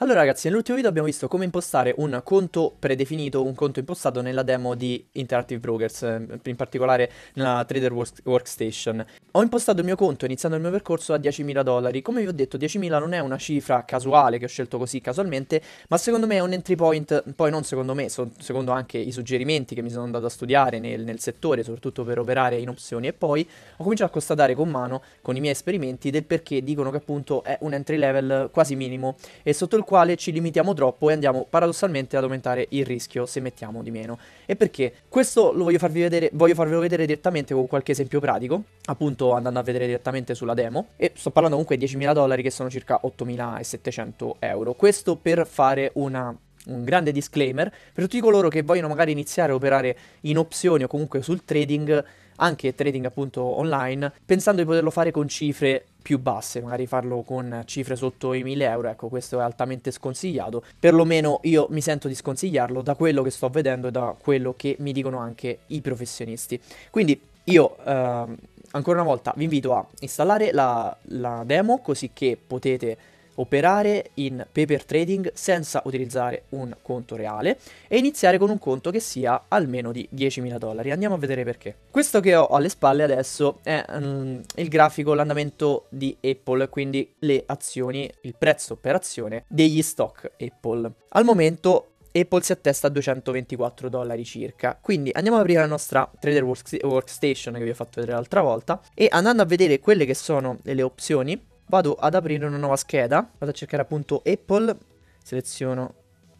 Allora ragazzi, nell'ultimo video abbiamo visto come impostare un conto predefinito, un conto impostato nella demo di Interactive Brokers, eh, in particolare nella Trader Workstation. Ho impostato il mio conto iniziando il mio percorso a 10.000 dollari, come vi ho detto 10.000 non è una cifra casuale che ho scelto così casualmente, ma secondo me è un entry point, poi non secondo me, so, secondo anche i suggerimenti che mi sono andato a studiare nel, nel settore, soprattutto per operare in opzioni e poi ho cominciato a constatare con mano, con i miei esperimenti, del perché dicono che appunto è un entry level quasi minimo e sotto il quale ci limitiamo troppo e andiamo paradossalmente ad aumentare il rischio se mettiamo di meno. E perché? Questo lo voglio farvi vedere, voglio farvelo vedere direttamente con qualche esempio pratico, appunto andando a vedere direttamente sulla demo, e sto parlando comunque di 10.000 dollari che sono circa 8.700 euro. Questo per fare una un grande disclaimer per tutti coloro che vogliono magari iniziare a operare in opzioni o comunque sul trading anche trading appunto online, pensando di poterlo fare con cifre più basse, magari farlo con cifre sotto i 1000 euro, ecco questo è altamente sconsigliato, perlomeno io mi sento di sconsigliarlo da quello che sto vedendo e da quello che mi dicono anche i professionisti. Quindi io ehm, ancora una volta vi invito a installare la, la demo così che potete operare in paper trading senza utilizzare un conto reale e iniziare con un conto che sia almeno di 10.000 dollari. Andiamo a vedere perché. Questo che ho alle spalle adesso è um, il grafico, l'andamento di Apple, quindi le azioni, il prezzo per azione degli stock Apple. Al momento Apple si attesta a 224 dollari circa. Quindi andiamo ad aprire la nostra Trader Workstation che vi ho fatto vedere l'altra volta e andando a vedere quelle che sono le opzioni Vado ad aprire una nuova scheda, vado a cercare appunto Apple, seleziono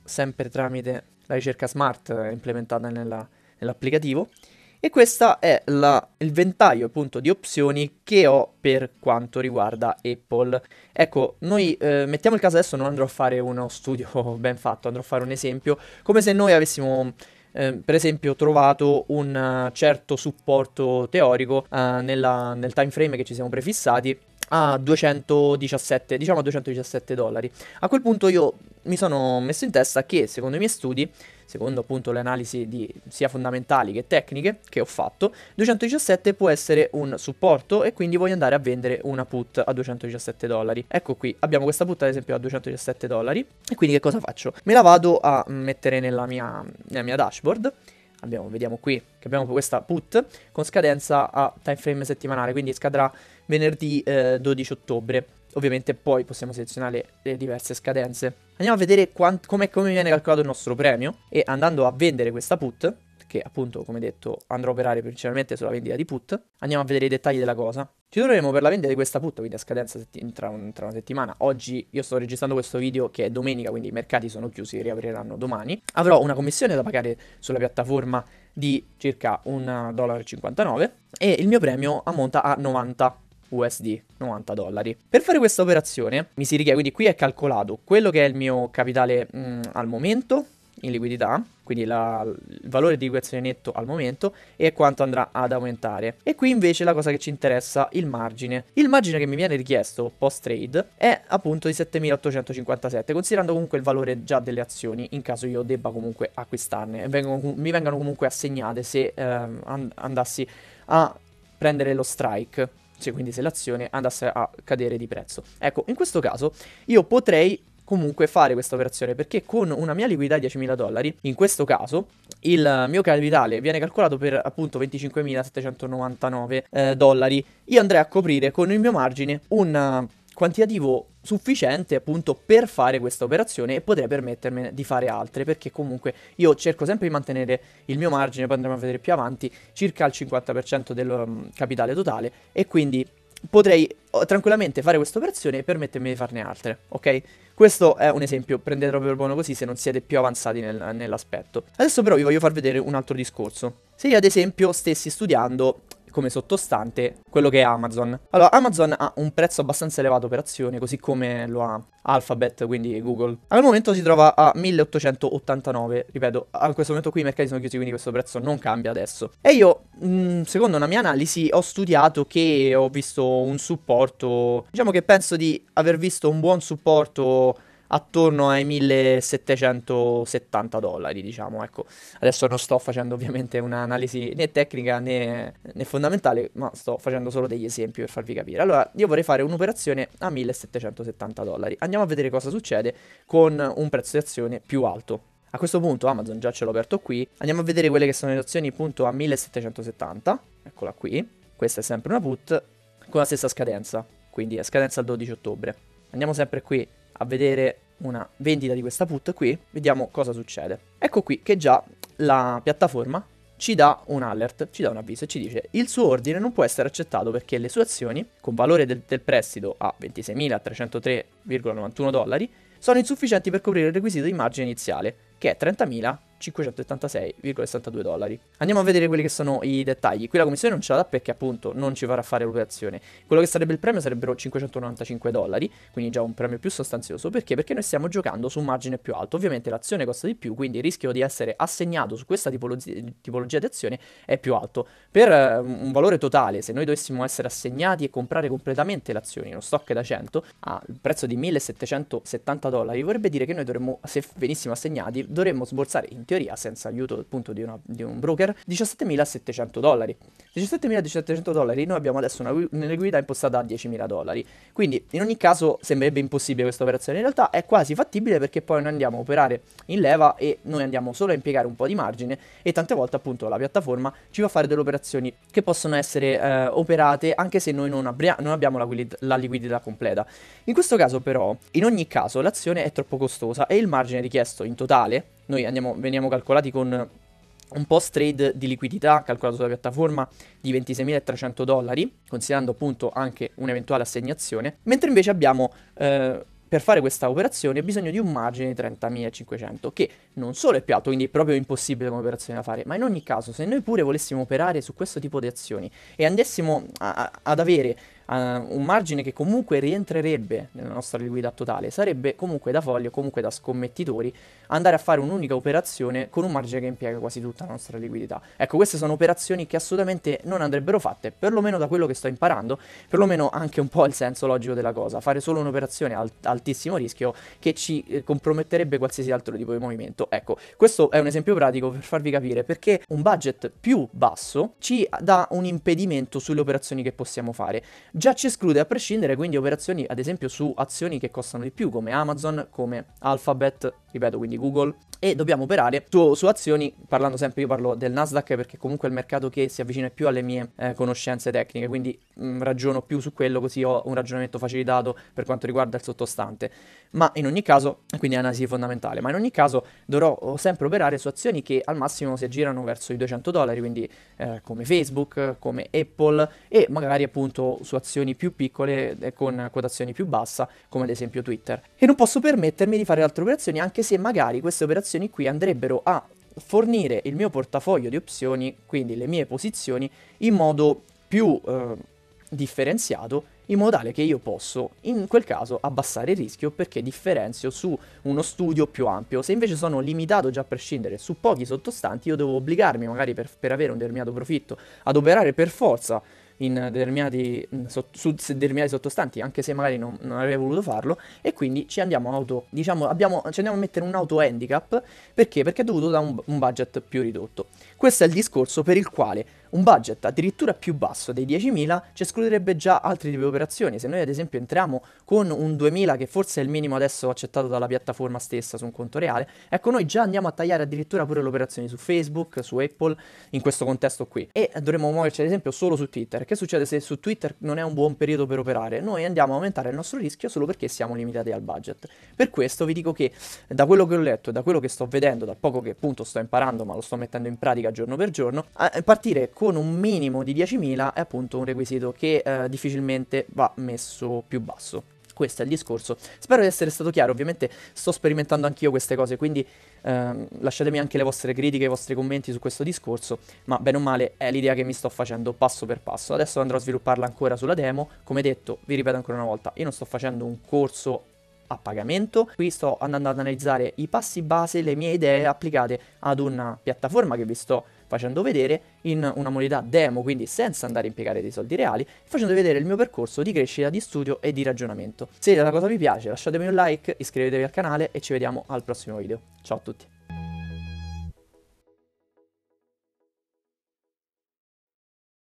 sempre tramite la ricerca smart eh, implementata nella, nell'applicativo e questo è la, il ventaglio appunto di opzioni che ho per quanto riguarda Apple. Ecco, noi eh, mettiamo il caso adesso non andrò a fare uno studio ben fatto, andrò a fare un esempio, come se noi avessimo eh, per esempio trovato un eh, certo supporto teorico eh, nella, nel time frame che ci siamo prefissati a 217, diciamo a 217 dollari. A quel punto io mi sono messo in testa che secondo i miei studi, secondo appunto le analisi di, sia fondamentali che tecniche che ho fatto, 217 può essere un supporto e quindi voglio andare a vendere una put a 217 dollari. Ecco qui, abbiamo questa put ad esempio a 217 dollari e quindi che cosa faccio? Me la vado a mettere nella mia, nella mia dashboard Abbiamo, vediamo qui che abbiamo questa put con scadenza a time frame settimanale, quindi scadrà venerdì eh, 12 ottobre. Ovviamente poi possiamo selezionare le diverse scadenze. Andiamo a vedere quant- come, come viene calcolato il nostro premio e andando a vendere questa put, che appunto come detto andrò a operare principalmente sulla vendita di put, andiamo a vedere i dettagli della cosa. Ci troveremo per la vendita di questa put, quindi a scadenza sett- tra, un- tra una settimana. Oggi io sto registrando questo video che è domenica, quindi i mercati sono chiusi, e riapriranno domani. Avrò una commissione da pagare sulla piattaforma di circa 1,59 e il mio premio ammonta a 90 USD, 90 dollari. Per fare questa operazione mi si richiede, quindi qui è calcolato quello che è il mio capitale mh, mm, al momento in liquidità, quindi la, il valore di equazione netto al momento e quanto andrà ad aumentare. E qui invece la cosa che ci interessa, il margine. Il margine che mi viene richiesto post trade è appunto di 7857, considerando comunque il valore già delle azioni in caso io debba comunque acquistarne e vengono, mi vengano comunque assegnate se eh, andassi a prendere lo strike cioè, quindi se l'azione andasse a cadere di prezzo. Ecco, in questo caso io potrei comunque fare questa operazione perché con una mia liquidità di 10.000 dollari, in questo caso, il mio capitale viene calcolato per appunto 25.799 eh, dollari. Io andrei a coprire con il mio margine un quantitativo sufficiente appunto per fare questa operazione e potrei permettermene di fare altre perché comunque io cerco sempre di mantenere il mio margine, poi andremo a vedere più avanti, circa il 50% del um, capitale totale e quindi potrei oh, tranquillamente fare questa operazione e permettermi di farne altre, ok? Questo è un esempio, prendetelo per buono così se non siete più avanzati nel, nell'aspetto. Adesso però vi voglio far vedere un altro discorso. Se io ad esempio stessi studiando come sottostante quello che è Amazon. Allora, Amazon ha un prezzo abbastanza elevato per azione, così come lo ha Alphabet, quindi Google. Al momento si trova a 1889, ripeto, a questo momento qui i mercati sono chiusi, quindi questo prezzo non cambia adesso. E io, mh, mm, secondo una mia analisi, ho studiato che ho visto un supporto, diciamo che penso di aver visto un buon supporto attorno ai 1770 dollari, diciamo, ecco. Adesso non sto facendo ovviamente un'analisi né tecnica né, né fondamentale, ma sto facendo solo degli esempi per farvi capire. Allora, io vorrei fare un'operazione a 1770 dollari. Andiamo a vedere cosa succede con un prezzo di azione più alto. A questo punto Amazon già ce l'ho aperto qui, andiamo a vedere quelle che sono le azioni appunto a 1770, eccola qui, questa è sempre una put, con la stessa scadenza, quindi è scadenza il 12 ottobre. Andiamo sempre qui a vedere una vendita di questa put qui, vediamo cosa succede. Ecco qui che già la piattaforma ci dà un alert, ci dà un avviso e ci dice il suo ordine non può essere accettato perché le sue azioni, con valore del, del prestito a 26.303,91 dollari, sono insufficienti per coprire il requisito di margine iniziale, che è 30.000 576,72 dollari. Andiamo a vedere quelli che sono i dettagli. Qui la commissione non ce la dà perché appunto non ci farà fare l'operazione. Quello che sarebbe il premio sarebbero 595 dollari, quindi già un premio più sostanzioso. Perché? Perché noi stiamo giocando su un margine più alto. Ovviamente l'azione costa di più, quindi il rischio di essere assegnato su questa tipolo- tipologia di azione è più alto. Per uh, un valore totale, se noi dovessimo essere assegnati e comprare completamente l'azione in uno stock da 100 al prezzo di 1770 dollari, vorrebbe dire che noi dovremmo, se venissimo assegnati, dovremmo sborsare in teoria senza aiuto appunto di, una, di un broker, 17.700 dollari. 17.700 dollari, noi abbiamo adesso una, una liquidità impostata a 10.000 dollari. Quindi in ogni caso sembrerebbe impossibile questa operazione, in realtà è quasi fattibile perché poi noi andiamo a operare in leva e noi andiamo solo a impiegare un po' di margine e tante volte appunto la piattaforma ci fa fare delle operazioni che possono essere eh, operate anche se noi non, abbia, non abbiamo la, la liquidità completa. In questo caso però, in ogni caso l'azione è troppo costosa e il margine richiesto in totale noi andiamo, veniamo calcolati con un post trade di liquidità calcolato sulla piattaforma di 26.300 dollari, considerando appunto anche un'eventuale assegnazione, mentre invece abbiamo eh, per fare questa operazione bisogno di un margine di 30.500, che non solo è più alto, quindi è proprio impossibile come operazione da fare, ma in ogni caso se noi pure volessimo operare su questo tipo di azioni e andessimo a, a, ad avere uh, un margine che comunque rientrerebbe nella nostra liquidità totale, sarebbe comunque da foglio, comunque da scommettitori, andare a fare un'unica operazione con un margine che impiega quasi tutta la nostra liquidità. Ecco, queste sono operazioni che assolutamente non andrebbero fatte, perlomeno da quello che sto imparando, perlomeno anche un po' il senso logico della cosa, fare solo un'operazione a alt- altissimo rischio che ci eh, comprometterebbe qualsiasi altro tipo di movimento. Ecco, questo è un esempio pratico per farvi capire perché un budget più basso ci dà un impedimento sulle operazioni che possiamo fare già ci esclude a prescindere quindi operazioni ad esempio su azioni che costano di più come Amazon, come Alphabet ripeto quindi Google, e dobbiamo operare su, su, azioni, parlando sempre, io parlo del Nasdaq perché comunque è il mercato che si avvicina più alle mie eh, conoscenze tecniche, quindi mh, mm, ragiono più su quello così ho un ragionamento facilitato per quanto riguarda il sottostante, ma in ogni caso, quindi è analisi fondamentale, ma in ogni caso dovrò oh, sempre operare su azioni che al massimo si aggirano verso i 200 dollari, quindi eh, come Facebook, come Apple e magari appunto su azioni più piccole eh, con quotazioni più bassa, come ad esempio Twitter. E non posso permettermi di fare altre operazioni anche se se magari queste operazioni qui andrebbero a fornire il mio portafoglio di opzioni, quindi le mie posizioni, in modo più eh, differenziato in modo tale che io posso in quel caso abbassare il rischio perché differenzio su uno studio più ampio. Se invece sono limitato già a prescindere su pochi sottostanti, io devo obbligarmi magari per, per avere un determinato profitto ad operare per forza in determinati, so, su determinati sottostanti, anche se magari non, non, avrei voluto farlo, e quindi ci andiamo auto, diciamo, abbiamo, ci andiamo a mettere un auto handicap, perché? Perché è dovuto da un, un budget più ridotto. Questo è il discorso per il quale un budget addirittura più basso dei 10.000 ci escluderebbe già altri tipi di operazioni. Se noi ad esempio entriamo con un 2.000 che forse è il minimo adesso accettato dalla piattaforma stessa su un conto reale, ecco noi già andiamo a tagliare addirittura pure le operazioni su Facebook, su Apple, in questo contesto qui. E dovremmo muoverci ad esempio solo su Twitter. Che succede se su Twitter non è un buon periodo per operare? Noi andiamo a aumentare il nostro rischio solo perché siamo limitati al budget. Per questo vi dico che da quello che ho letto e da quello che sto vedendo, da poco che appunto sto imparando ma lo sto mettendo in pratica giorno per giorno, eh, partire con con un minimo di 10.000 è appunto un requisito che eh, difficilmente va messo più basso. Questo è il discorso. Spero di essere stato chiaro, ovviamente sto sperimentando anch'io queste cose, quindi ehm, lasciatemi anche le vostre critiche, i vostri commenti su questo discorso, ma bene o male è l'idea che mi sto facendo passo per passo. Adesso andrò a svilupparla ancora sulla demo, come detto, vi ripeto ancora una volta, io non sto facendo un corso a pagamento. Qui sto andando ad analizzare i passi base, le mie idee applicate ad una piattaforma che vi sto facendo vedere in una modalità demo, quindi senza andare a impiegare dei soldi reali, facendo vedere il mio percorso di crescita, di studio e di ragionamento. Se la cosa vi piace lasciatemi un like, iscrivetevi al canale e ci vediamo al prossimo video. Ciao a tutti!